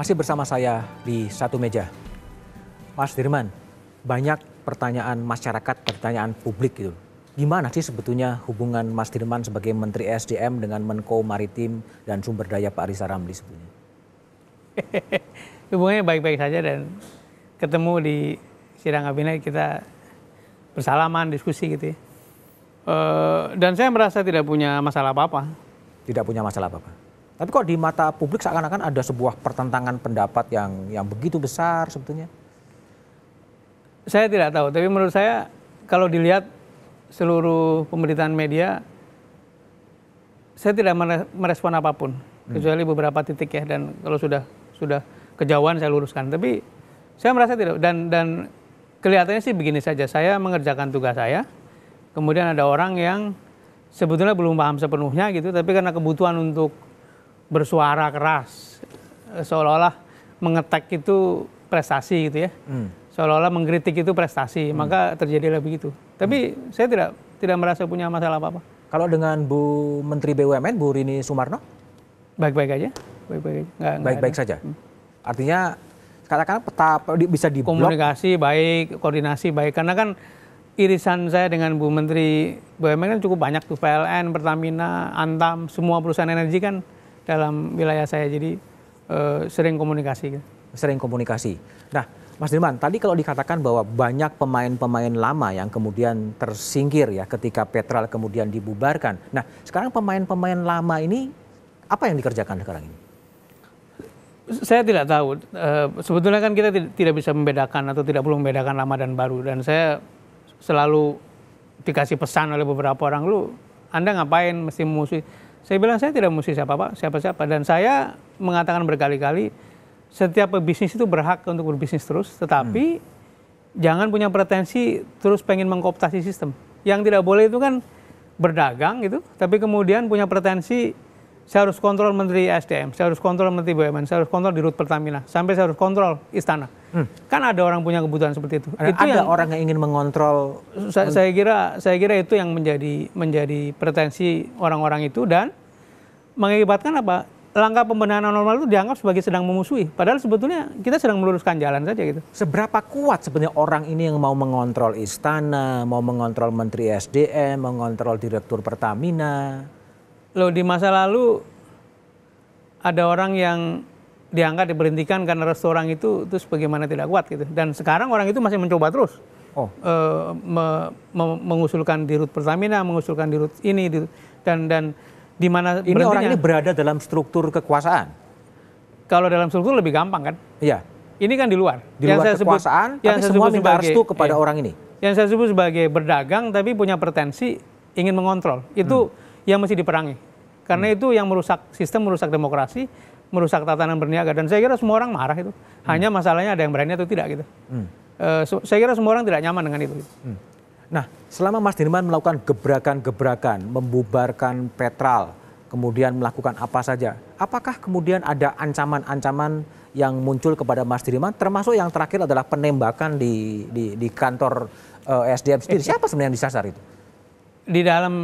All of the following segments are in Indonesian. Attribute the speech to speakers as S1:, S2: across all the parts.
S1: Masih bersama saya di satu meja. Mas Dirman, banyak pertanyaan masyarakat, pertanyaan publik gitu. Gimana sih sebetulnya hubungan Mas Dirman sebagai Menteri SDM dengan Menko Maritim dan Sumber Daya Pak Arisa Ramli sebetulnya?
S2: Hubungannya baik-baik saja dan ketemu di sidang kabinet kita bersalaman, diskusi gitu ya. Eh, dan saya merasa tidak punya masalah apa-apa.
S1: Tidak punya masalah apa-apa? Tapi kok di mata publik seakan-akan ada sebuah pertentangan pendapat yang yang begitu besar sebetulnya?
S2: Saya tidak tahu, tapi menurut saya kalau dilihat seluruh pemberitaan media, saya tidak merespon apapun hmm. kecuali beberapa titik ya dan kalau sudah sudah kejauhan saya luruskan. Tapi saya merasa tidak dan dan kelihatannya sih begini saja. Saya mengerjakan tugas saya, kemudian ada orang yang sebetulnya belum paham sepenuhnya gitu, tapi karena kebutuhan untuk bersuara keras seolah-olah mengetek itu prestasi gitu ya hmm. seolah-olah mengkritik itu prestasi hmm. maka terjadilah begitu tapi hmm. saya tidak tidak merasa punya masalah
S1: apa apa kalau dengan Bu Menteri BUMN Bu Rini Sumarno
S2: baik-baik aja baik-baik
S1: aja baik-baik saja hmm. artinya katakanlah peta
S2: bisa di komunikasi baik koordinasi baik karena kan irisan saya dengan Bu Menteri BUMN kan cukup banyak tuh PLN, Pertamina, Antam, semua perusahaan energi kan
S1: dalam wilayah saya. Jadi eh, sering komunikasi. Sering komunikasi. Nah, Mas Dirman, tadi kalau dikatakan bahwa banyak pemain-pemain lama yang kemudian tersingkir ya ketika Petral kemudian dibubarkan. Nah, sekarang pemain-pemain lama ini apa yang dikerjakan sekarang ini?
S2: Saya tidak tahu. Eh, sebetulnya kan kita tidak bisa membedakan atau tidak perlu membedakan lama dan baru. Dan saya selalu dikasih pesan oleh beberapa orang, lu Anda ngapain mesti musuh? Saya bilang saya tidak mesti siapa-siapa, siapa-siapa. Dan saya mengatakan berkali-kali, setiap pebisnis itu berhak untuk berbisnis terus, tetapi hmm. jangan punya pretensi terus pengen mengkooptasi sistem. Yang tidak boleh itu kan berdagang gitu, tapi kemudian punya pretensi saya harus kontrol Menteri SDM, saya harus kontrol Menteri BUMN, saya harus kontrol di Rut Pertamina, sampai saya harus kontrol istana. Hmm. Kan ada orang punya kebutuhan seperti itu. Ada, itu ada yang, orang yang ingin mengontrol. Saya, saya kira, saya kira itu yang menjadi menjadi pretensi orang-orang itu dan mengakibatkan apa? Langkah pembenahan normal itu dianggap sebagai sedang memusuhi. Padahal sebetulnya kita sedang meluruskan jalan saja gitu.
S1: Seberapa kuat sebenarnya orang ini yang mau mengontrol istana, mau mengontrol Menteri SDM, mengontrol Direktur Pertamina?
S2: loh di masa lalu ada orang yang diangkat diberhentikan karena restoran itu terus bagaimana tidak kuat gitu dan sekarang orang itu masih mencoba terus oh. e, me, me, mengusulkan di rut Pertamina mengusulkan di rut ini di, dan dan di mana ini orang ini berada dalam
S1: struktur kekuasaan
S2: kalau dalam struktur lebih gampang kan iya ini kan di luar di yang luar saya kekuasaan sebut, tapi yang saya semua sebut minta sebagai, restu kepada iya, orang ini yang saya sebut sebagai berdagang tapi punya pretensi ingin mengontrol itu hmm yang mesti diperangi. Karena hmm. itu yang merusak sistem, merusak demokrasi, merusak tatanan berniaga. Dan saya kira semua orang marah itu. Hmm. Hanya hmm. masalahnya ada yang berani atau tidak gitu. Hmm. Uh, saya kira semua orang tidak nyaman dengan itu. Gitu.
S1: Hmm. Nah, selama Mas Dirman melakukan gebrakan-gebrakan, membubarkan Petral, kemudian melakukan apa saja, apakah kemudian ada ancaman-ancaman yang muncul kepada Mas Dirman, termasuk yang terakhir adalah penembakan di, di, di kantor uh, eh, SDM sendiri? Eh, Siapa sebenarnya yang disasar itu?
S2: Di dalam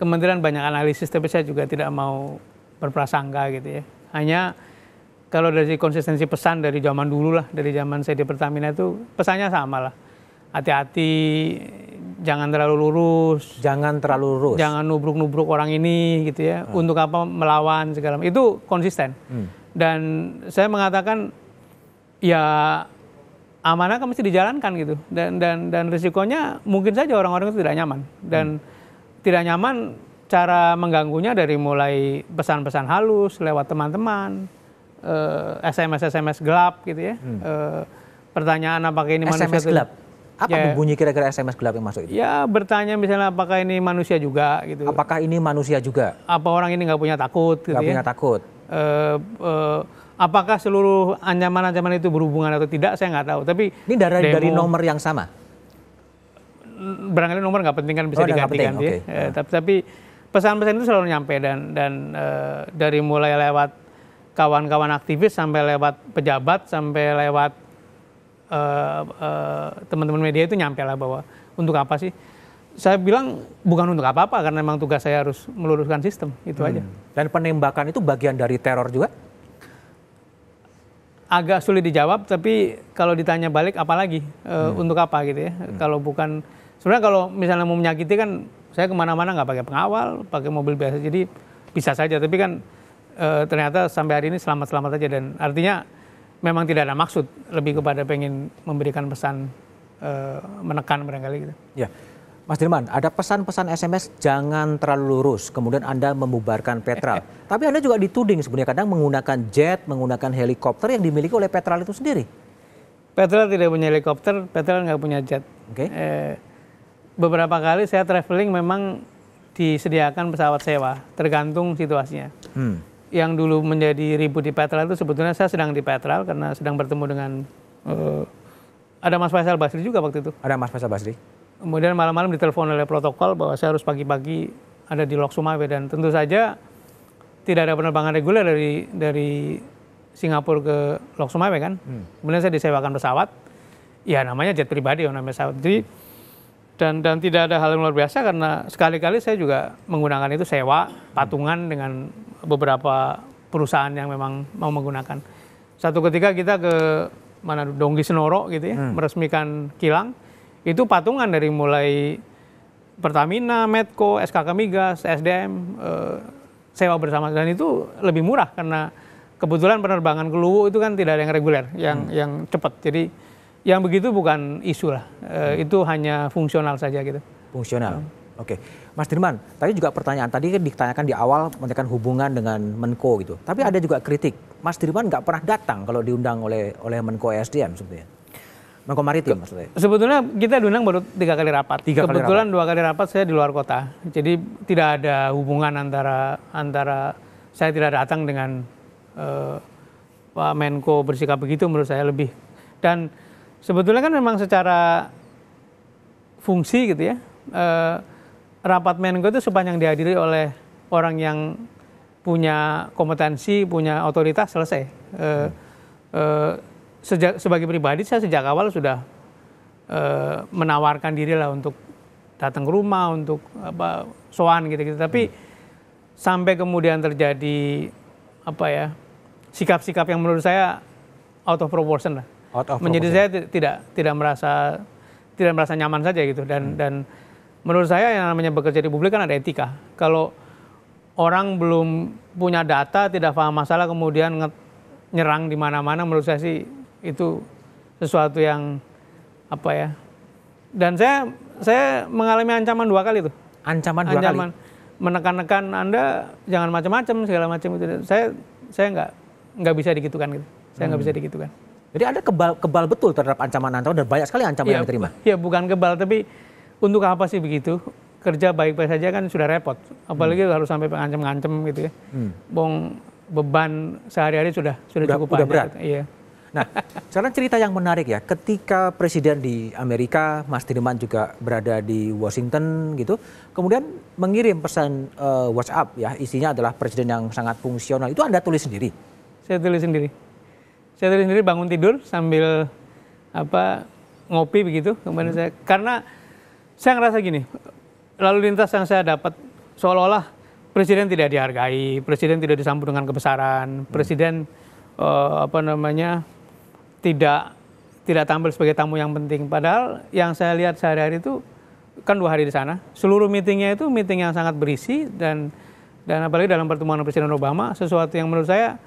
S2: kementerian banyak analisis tapi saya juga tidak mau berprasangka gitu ya. Hanya kalau dari konsistensi pesan dari zaman dulu lah, dari zaman saya di Pertamina itu pesannya sama lah. Hati-hati, jangan terlalu lurus. Jangan terlalu lurus. Jangan nubruk-nubruk orang ini gitu ya. Hmm. Untuk apa melawan segala macam. Itu konsisten. Hmm. Dan saya mengatakan ya amanah kan mesti dijalankan gitu. Dan dan dan risikonya mungkin saja orang-orang itu tidak nyaman. Dan hmm tidak nyaman cara mengganggunya dari mulai pesan-pesan halus lewat teman-teman, SMS-SMS eh, gelap gitu ya. Hmm. Eh, pertanyaan apakah ini manusia SMS gelap? Apa ya,
S1: bunyi kira-kira SMS gelap yang masuk itu?
S2: Ya bertanya misalnya apakah ini manusia juga gitu. Apakah ini manusia juga? Apa orang ini nggak punya takut? Gitu nggak ya. takut. e, e, apakah seluruh ancaman-ancaman itu berhubungan atau tidak saya
S1: nggak tahu. Tapi ini dari demo, dari nomor yang sama
S2: barangkali nomor nggak penting kan bisa oh, digantikan ya. Okay. Eh, uh, tapi, tapi pesan-pesan itu selalu nyampe dan dan uh, dari mulai lewat kawan-kawan aktivis sampai lewat pejabat sampai lewat uh, uh, teman-teman media itu nyampe lah bahwa untuk apa sih? Saya bilang bukan untuk apa-apa karena memang tugas saya harus meluruskan sistem itu hmm. aja. Dan penembakan itu
S1: bagian dari teror juga?
S2: agak sulit dijawab tapi kalau ditanya balik apalagi uh, hmm. untuk apa gitu ya hmm. kalau bukan sebenarnya kalau misalnya mau menyakiti kan saya kemana-mana nggak pakai pengawal pakai mobil biasa jadi bisa saja tapi kan uh, ternyata sampai hari ini selamat-selamat aja dan artinya memang tidak ada maksud lebih hmm. kepada pengen memberikan pesan uh, menekan barangkali gitu
S1: ya Mas Dirman, ada pesan-pesan SMS jangan terlalu lurus, kemudian Anda membubarkan Petra. Tapi Anda juga dituding sebenarnya kadang menggunakan jet, menggunakan helikopter yang dimiliki oleh Petra itu sendiri.
S2: Petra tidak punya helikopter, Petra nggak punya jet. Okay. E, eh, beberapa kali saya traveling memang disediakan pesawat sewa, tergantung situasinya. Hmm. Yang dulu menjadi ribut di Petra itu sebetulnya saya sedang di Petra karena sedang bertemu dengan uh, ada Mas Faisal Basri juga waktu itu. Ada Mas Faisal Basri. Kemudian malam-malam ditelepon oleh protokol bahwa saya harus pagi-pagi ada di Lok Sumawe dan tentu saja tidak ada penerbangan reguler dari dari Singapura ke Lok Sumawe kan. Hmm. Kemudian saya disewakan pesawat. Ya namanya jet pribadi namanya pesawat. Jadi dan dan tidak ada hal yang luar biasa karena sekali-kali saya juga menggunakan itu sewa patungan hmm. dengan beberapa perusahaan yang memang mau menggunakan. Satu ketika kita ke mana Donggi Senoro gitu ya, hmm. meresmikan kilang itu patungan dari mulai Pertamina, Medco, SKK Migas, SDM, eh, sewa bersama dan itu lebih murah karena kebetulan penerbangan ke Luwu itu kan tidak ada yang reguler, yang hmm. yang cepat. Jadi
S1: yang begitu bukan isu lah, eh, hmm. itu hanya fungsional saja gitu. Fungsional. Hmm. Oke, Mas Dirman, tadi juga pertanyaan tadi kan ditanyakan di awal menekan hubungan dengan Menko gitu. Tapi ada juga kritik, Mas Dirman nggak pernah datang kalau diundang oleh oleh Menko SDM sebetulnya. Menko Maritim maksudnya.
S2: Sebetulnya kita diundang baru tiga kali rapat. Tiga Kebetulan kali rapat. dua kali rapat saya di luar kota. Jadi tidak ada hubungan antara antara saya tidak datang dengan uh, Pak Menko bersikap begitu menurut saya lebih. Dan sebetulnya kan memang secara fungsi gitu ya. Uh, rapat Menko itu sepanjang dihadiri oleh orang yang punya kompetensi, punya otoritas selesai. Uh, hmm. uh, sejak, sebagai pribadi saya sejak awal sudah e, menawarkan diri lah untuk datang ke rumah untuk apa soan gitu-gitu. Tapi hmm. sampai kemudian terjadi apa ya sikap-sikap yang menurut saya out of proportion lah. Out of Menjadi saya tidak tidak merasa tidak merasa nyaman saja gitu dan hmm. dan menurut saya yang namanya bekerja di publik kan ada etika. Kalau orang belum punya data, tidak paham masalah, kemudian nyerang di mana-mana, menurut saya sih itu sesuatu yang apa ya dan saya saya mengalami ancaman dua kali itu ancaman dua ancaman kali menekan-nekan anda jangan macam-macam segala macam itu saya saya nggak nggak bisa digitukan gitu saya nggak hmm. bisa digitukan
S1: jadi ada kebal kebal betul terhadap ancaman-ancaman dan banyak sekali ancaman ya, yang diterima
S2: ya bukan kebal tapi untuk apa sih begitu kerja baik-baik saja kan sudah repot apalagi hmm. harus sampai pengancam-ngancam gitu ya hmm. bong beban sehari-hari sudah sudah sudah cukup sudah berat gitu. iya
S1: Nah, sekarang cerita yang menarik ya, ketika presiden di Amerika, Mas Tiniman juga berada di Washington gitu, kemudian mengirim pesan uh, WhatsApp ya, isinya adalah presiden yang sangat fungsional. Itu Anda tulis sendiri? Saya tulis sendiri.
S2: Saya tulis sendiri bangun tidur sambil apa ngopi begitu kemarin hmm. saya karena saya ngerasa gini, lalu lintas yang saya dapat seolah-olah presiden tidak dihargai, presiden tidak disambut dengan kebesaran, hmm. presiden uh, apa namanya tidak tidak tampil sebagai tamu yang penting. Padahal yang saya lihat sehari-hari itu kan dua hari di sana. Seluruh meetingnya itu meeting yang sangat berisi dan dan apalagi dalam pertemuan Presiden Obama sesuatu yang menurut saya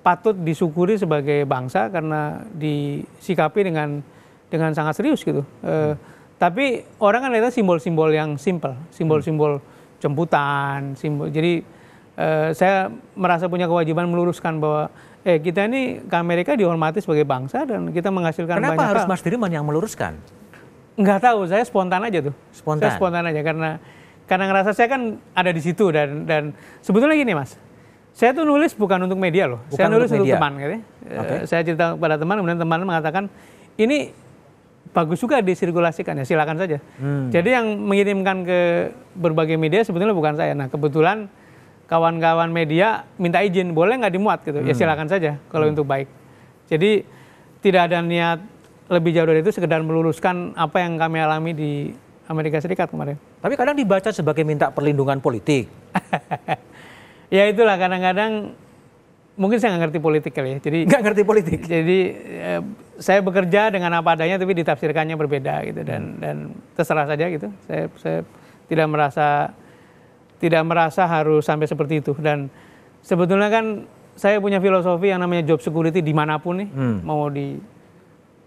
S2: patut disyukuri sebagai bangsa karena disikapi dengan dengan sangat serius gitu. Eh, hmm. E, tapi orang kan lihat simbol-simbol yang simple, simbol-simbol hmm. jemputan, simbol. Jadi Eh, saya merasa punya kewajiban meluruskan bahwa eh kita ini ke Amerika dihormati sebagai bangsa dan kita menghasilkan Kenapa banyak harus hal. Mas
S1: Dirman yang meluruskan?
S2: Enggak tahu, saya spontan aja tuh. Spontan. Saya spontan aja karena karena ngerasa saya kan ada di situ dan dan sebetulnya gini Mas. Saya tuh nulis bukan untuk media loh. Bukan saya nulis untuk, media. untuk teman gitu. Eh, okay. Saya cerita kepada teman kemudian teman mengatakan ini bagus juga disirkulasikan ya silakan saja. Hmm. Jadi yang mengirimkan ke berbagai media sebetulnya bukan saya. Nah, kebetulan kawan-kawan media minta izin boleh nggak dimuat gitu ya hmm. ya silakan saja kalau hmm. untuk baik jadi tidak ada niat lebih jauh dari itu sekedar meluruskan apa yang kami alami di Amerika Serikat kemarin tapi kadang dibaca sebagai minta perlindungan politik ya itulah kadang-kadang mungkin saya nggak ngerti politik kali ya jadi nggak ngerti politik jadi eh, saya bekerja dengan apa adanya tapi ditafsirkannya berbeda gitu dan hmm. dan terserah saja gitu saya saya tidak merasa tidak merasa harus sampai seperti itu dan sebetulnya kan saya punya filosofi yang namanya job security dimanapun nih hmm. mau di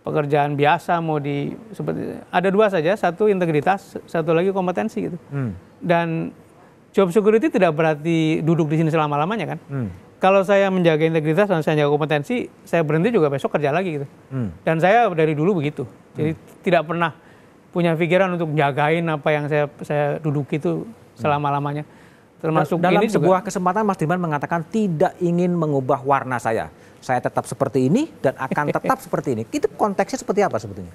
S2: pekerjaan biasa mau di seperti ada dua saja satu integritas satu lagi kompetensi gitu hmm. dan job security tidak berarti duduk di sini selama lamanya kan hmm. kalau saya menjaga integritas dan saya menjaga kompetensi saya berhenti juga besok kerja lagi gitu hmm. dan saya dari dulu begitu jadi hmm. tidak pernah punya pikiran untuk jagain apa yang saya saya
S1: duduk itu selama-lamanya. Termasuk dalam ini sebuah juga. kesempatan Mas Diman mengatakan tidak ingin mengubah warna saya. Saya tetap seperti ini dan akan tetap seperti ini. Itu konteksnya seperti apa sebetulnya?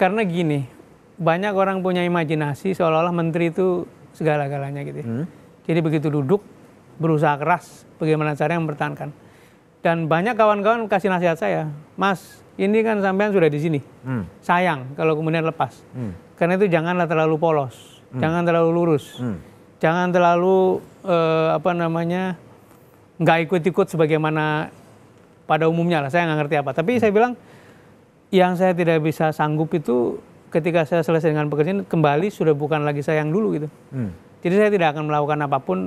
S2: Karena gini, banyak orang punya imajinasi seolah-olah menteri itu segala-galanya gitu. Ya. Hmm. Jadi begitu duduk berusaha keras bagaimana cara yang mempertahankan. Dan banyak kawan-kawan kasih nasihat saya, Mas, ini kan sampean sudah di sini. Hmm. Sayang kalau kemudian lepas. Hmm. Karena itu janganlah terlalu polos hmm. jangan terlalu lurus, hmm. jangan terlalu eh, apa namanya nggak ikut-ikut sebagaimana pada umumnya lah. Saya nggak ngerti apa. Tapi hmm. saya bilang yang saya tidak bisa sanggup itu ketika saya selesai dengan pekerjaan kembali sudah bukan lagi saya yang dulu gitu. Hmm. Jadi saya tidak akan melakukan apapun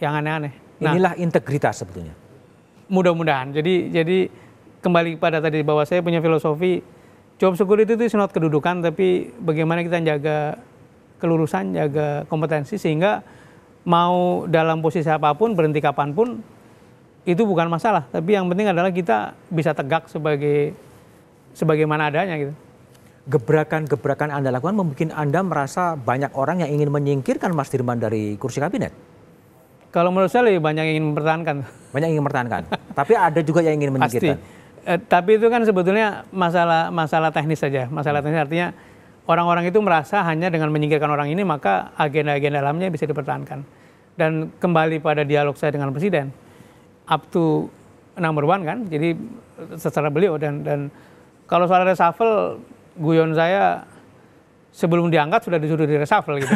S2: yang aneh-aneh. Nah, Inilah
S1: integritas sebetulnya.
S2: Mudah-mudahan. Jadi jadi kembali pada tadi bahwa saya punya filosofi job security itu not kedudukan tapi bagaimana kita menjaga kelulusan jaga kompetensi sehingga mau dalam posisi apapun berhenti kapanpun itu bukan masalah tapi yang penting adalah kita bisa tegak sebagai sebagaimana adanya
S1: gitu gebrakan-gebrakan Anda lakukan membuat Anda merasa banyak orang yang ingin menyingkirkan Mas Dirman dari kursi kabinet?
S2: Kalau menurut saya lebih banyak yang ingin mempertahankan. Banyak yang ingin mempertahankan.
S1: tapi ada juga yang ingin menyingkirkan.
S2: Pasti. Eh, tapi itu kan sebetulnya masalah masalah teknis saja. Masalah teknis artinya orang-orang itu merasa hanya dengan menyingkirkan orang ini maka agenda-agenda dalamnya bisa dipertahankan. Dan kembali pada dialog saya dengan presiden, up to number one kan, jadi secara beliau dan dan kalau soal reshuffle, guyon saya sebelum diangkat sudah disuruh di reshuffle gitu.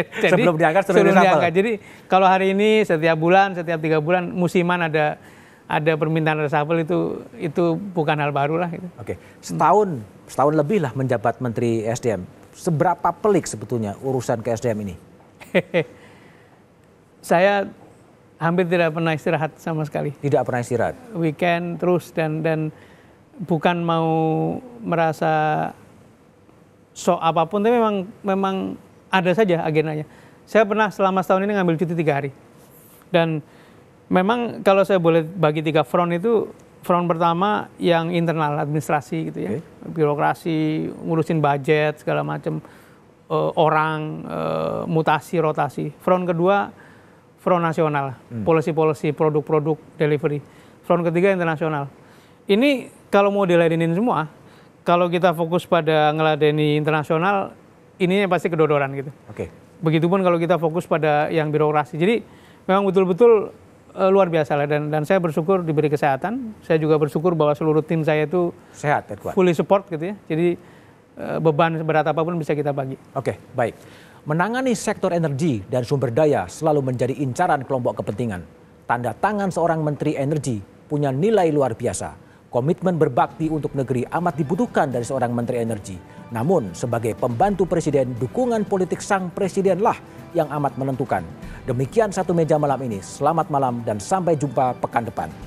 S2: jadi, sebelum diangkat sudah sebelum diangkat. Jadi kalau hari ini setiap bulan, setiap tiga bulan musiman ada ada permintaan reshuffle itu itu bukan
S1: hal baru lah. Gitu. Oke, setahun setahun lebih lah menjabat Menteri SDM. Seberapa pelik sebetulnya urusan ke SDM ini?
S2: Saya hampir tidak pernah istirahat sama sekali.
S1: Tidak pernah istirahat.
S2: Weekend terus dan dan bukan mau merasa so apapun, tapi memang memang ada saja agendanya. Saya pernah selama setahun ini ngambil cuti tiga hari dan memang kalau saya boleh bagi tiga front itu front pertama yang internal administrasi gitu ya, okay. birokrasi, ngurusin budget segala macam uh, eh, orang uh, mutasi rotasi. Front kedua front nasional, hmm. policy-policy produk-produk delivery. Front ketiga internasional. Ini kalau mau diladenin semua, kalau kita fokus pada ngeladeni internasional, ininya pasti kedodoran gitu. Oke. Okay. Begitupun kalau kita fokus pada yang birokrasi. Jadi memang betul-betul uh, luar biasa lah dan dan saya bersyukur diberi kesehatan. Saya juga bersyukur bahwa seluruh tim saya itu sehat dan kuat. Fully support gitu ya.
S1: Jadi uh, beban berat apapun bisa kita bagi. Oke, okay, baik. Menangani sektor energi dan sumber daya selalu menjadi incaran kelompok kepentingan. Tanda tangan seorang menteri energi punya nilai luar biasa. Komitmen berbakti untuk negeri amat dibutuhkan dari seorang menteri energi. Namun, sebagai pembantu presiden, dukungan politik sang presidenlah yang amat menentukan. Demikian satu meja malam ini. Selamat malam dan sampai jumpa pekan depan.